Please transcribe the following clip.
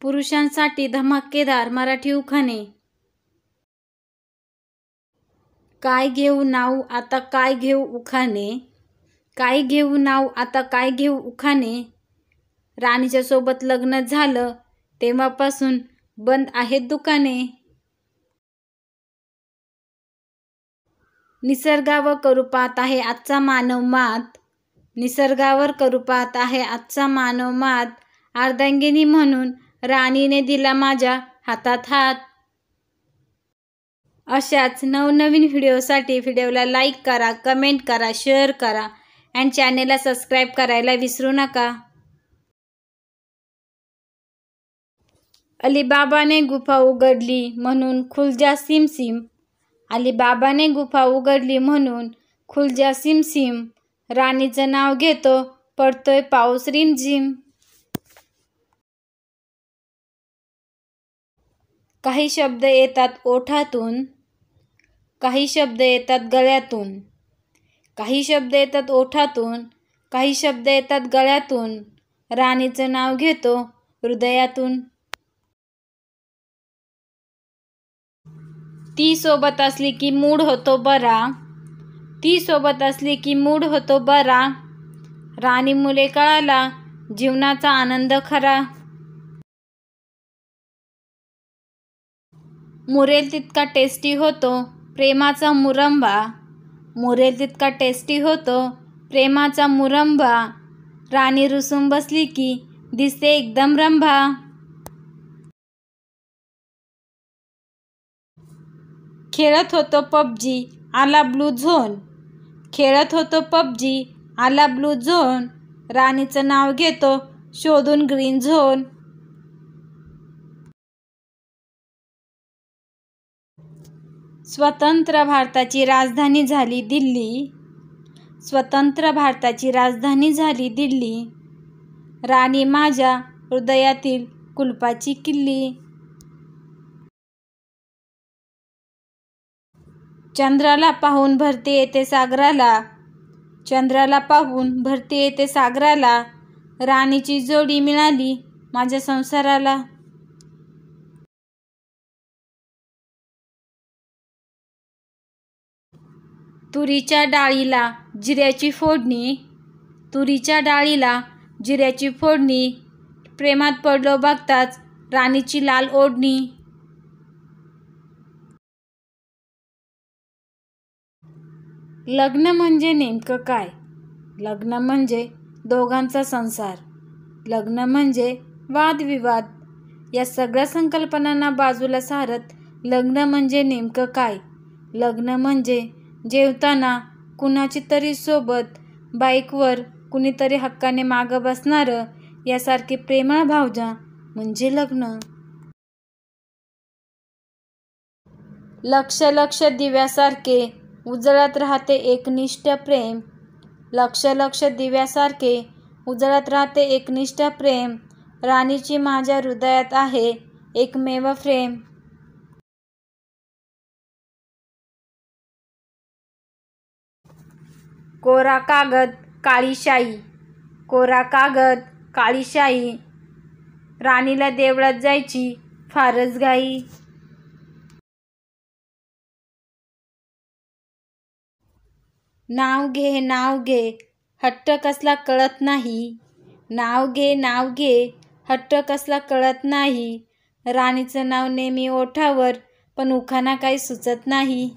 पुरुषांसाठी धमाकेदार मराठी उखाणे काय घेऊ नाव आता काय घेऊ उखाणे काय घेऊ नाव आता काय घेऊ उखाणे राणीच्या सोबत लग्न झालं तेव्हापासून बंद आहेत दुकाने निसर्गावर करू पाहत आहे आजचा मानव मात निसर्गावर करू पाहत आहे आजचा मानव मात अर्धांगिनी म्हणून राणीने दिला माझ्या हातात हात अशाच नवनवीन व्हिडिओसाठी व्हिडिओला लाईक करा कमेंट करा शेअर करा अँड चॅनेलला सबस्क्राईब करायला विसरू नका अलीबाबाने गुफा उघडली म्हणून खुलजा सिम सिम अलीबाबाने गुफा उघडली म्हणून खुलजा सिम सिम राणीचं नाव घेतो पडतोय पाऊस रिमझिम काही शब्द येतात ओठातून काही शब्द येतात गळ्यातून काही शब्द येतात ओठातून काही शब्द येतात गळ्यातून राणीचं नाव घेतो हृदयातून ती सोबत असली की मूड होतो बरा ती सोबत असली की मूड होतो बरा राणी मुले कळाला जीवनाचा आनंद खरा मुरेल तितका टेस्टी होतो प्रेमाचा मुरंबा मुरेल तितका टेस्टी होतो प्रेमाचा मुरंबा राणी रुसून बसली की दिसते एकदम रंभा खेळत होतो पबजी आला ब्लू झोन खेळत होतो पबजी आला ब्लू झोन राणीचं नाव घेतो शोधून ग्रीन झोन स्वतंत्र भारताची राजधानी झाली दिल्ली स्वतंत्र भारताची राजधानी झाली दिल्ली राणी माझ्या हृदयातील कुलपाची किल्ली चंद्राला पाहून भरते येते सागराला चंद्राला पाहून भरती येते सागराला राणीची जोडी मिळाली माझ्या संसाराला तुरीच्या डाळीला जिऱ्याची फोडणी तुरीच्या डाळीला जिऱ्याची फोडणी प्रेमात पडलो बघताच राणीची लाल ओढणी लग्न म्हणजे नेमकं काय लग्न म्हणजे दोघांचा संसार लग्न म्हणजे वादविवाद या सगळ्या संकल्पनांना बाजूला सारत लग्न म्हणजे नेमकं काय लग्न म्हणजे जेवताना कुणाची तरी सोबत बाईकवर कुणीतरी हक्काने मागं बसणारं यासारखी प्रेमळ भावजा म्हणजे लग्न लक्ष लक्ष दिव्यासारखे उजळत राहते एकनिष्ठ प्रेम लक्ष लक्ष दिव्यासारखे उजळत राहते एकनिष्ठ प्रेम राणीची माझ्या हृदयात आहे एकमेव प्रेम कोरा कागद शाई, कोरा कागद शाई, राणीला देवळात जायची फारच घाई नाव घे नाव घे हट्ट कसला कळत नाही नाव घे नाव घे हट्ट कसला कळत नाही राणीचं नाव नेहमी ओठावर पण उखाना काही सुचत नाही